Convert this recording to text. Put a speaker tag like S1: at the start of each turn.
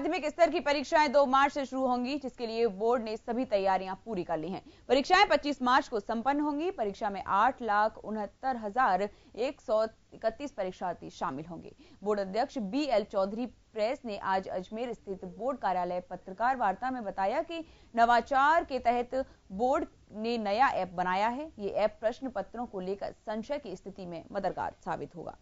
S1: माध्यमिक स्तर की परीक्षाएं 2 मार्च से शुरू होंगी जिसके लिए बोर्ड ने सभी तैयारियां पूरी कर ली हैं परीक्षाएं 25 मार्च को संपन्न होंगी परीक्षा में आठ लाख उनहत्तर हजार एक सौ इकतीस परीक्षार्थी शामिल होंगे बोर्ड अध्यक्ष बी एल चौधरी प्रेस ने आज अजमेर स्थित बोर्ड कार्यालय पत्रकार वार्ता में बताया कि नवाचार के तहत बोर्ड ने नया ऐप बनाया है ये ऐप प्रश्न पत्रों को लेकर संशय की स्थिति में मददगार साबित होगा